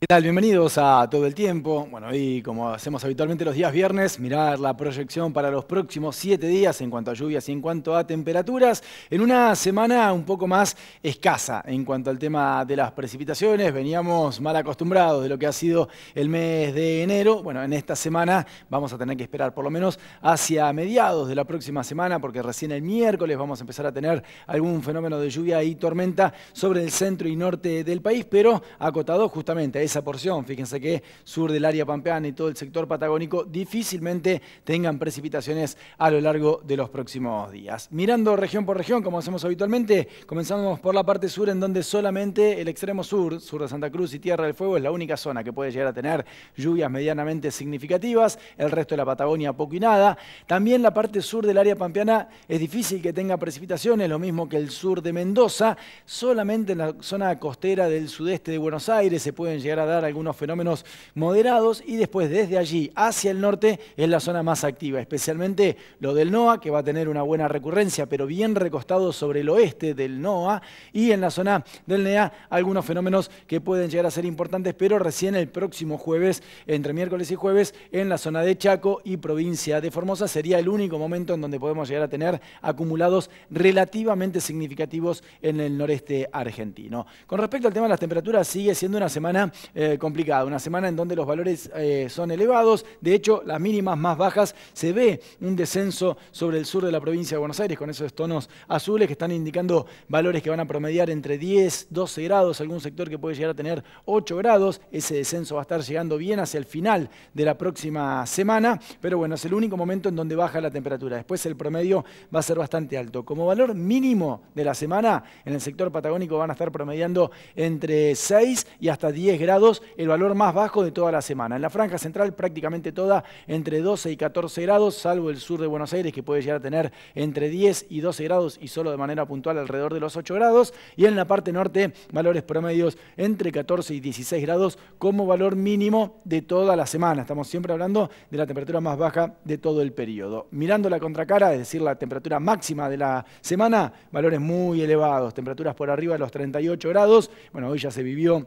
¿Qué tal? Bienvenidos a Todo el Tiempo. Bueno, y como hacemos habitualmente los días viernes, mirar la proyección para los próximos siete días en cuanto a lluvias y en cuanto a temperaturas. En una semana un poco más escasa en cuanto al tema de las precipitaciones, veníamos mal acostumbrados de lo que ha sido el mes de enero. Bueno, en esta semana vamos a tener que esperar por lo menos hacia mediados de la próxima semana, porque recién el miércoles vamos a empezar a tener algún fenómeno de lluvia y tormenta sobre el centro y norte del país, pero acotado justamente a esa porción. Fíjense que sur del área pampeana y todo el sector patagónico difícilmente tengan precipitaciones a lo largo de los próximos días. Mirando región por región, como hacemos habitualmente, comenzamos por la parte sur, en donde solamente el extremo sur, sur de Santa Cruz y Tierra del Fuego, es la única zona que puede llegar a tener lluvias medianamente significativas, el resto de la Patagonia poco y nada. También la parte sur del área pampeana es difícil que tenga precipitaciones, lo mismo que el sur de Mendoza, solamente en la zona costera del sudeste de Buenos Aires se pueden llegar a dar algunos fenómenos moderados y después desde allí hacia el norte es la zona más activa, especialmente lo del NOA, que va a tener una buena recurrencia, pero bien recostado sobre el oeste del NOA y en la zona del NEA algunos fenómenos que pueden llegar a ser importantes, pero recién el próximo jueves, entre miércoles y jueves, en la zona de Chaco y provincia de Formosa sería el único momento en donde podemos llegar a tener acumulados relativamente significativos en el noreste argentino. Con respecto al tema de las temperaturas, sigue siendo una semana eh, una semana en donde los valores eh, son elevados, de hecho las mínimas más bajas se ve un descenso sobre el sur de la provincia de Buenos Aires con esos tonos azules que están indicando valores que van a promediar entre 10, 12 grados, algún sector que puede llegar a tener 8 grados, ese descenso va a estar llegando bien hacia el final de la próxima semana, pero bueno, es el único momento en donde baja la temperatura, después el promedio va a ser bastante alto. Como valor mínimo de la semana, en el sector patagónico van a estar promediando entre 6 y hasta 10 grados el valor más bajo de toda la semana. En la franja central prácticamente toda entre 12 y 14 grados, salvo el sur de Buenos Aires que puede llegar a tener entre 10 y 12 grados y solo de manera puntual alrededor de los 8 grados. Y en la parte norte valores promedios entre 14 y 16 grados como valor mínimo de toda la semana. Estamos siempre hablando de la temperatura más baja de todo el periodo. Mirando la contracara, es decir, la temperatura máxima de la semana, valores muy elevados, temperaturas por arriba de los 38 grados. Bueno, hoy ya se vivió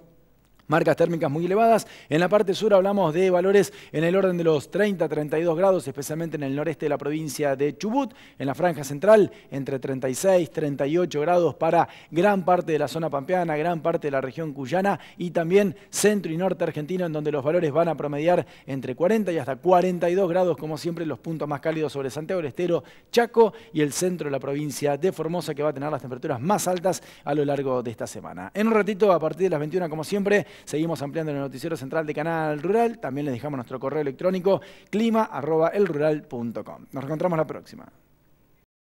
marcas térmicas muy elevadas. En la parte sur hablamos de valores en el orden de los 30, 32 grados, especialmente en el noreste de la provincia de Chubut. En la franja central, entre 36, 38 grados para gran parte de la zona pampeana, gran parte de la región cuyana y también centro y norte argentino, en donde los valores van a promediar entre 40 y hasta 42 grados, como siempre, los puntos más cálidos sobre Santiago del Estero, Chaco y el centro de la provincia de Formosa, que va a tener las temperaturas más altas a lo largo de esta semana. En un ratito, a partir de las 21, como siempre, Seguimos ampliando en el noticiero central de Canal Rural. También les dejamos nuestro correo electrónico clima.elrural.com. Nos encontramos la próxima.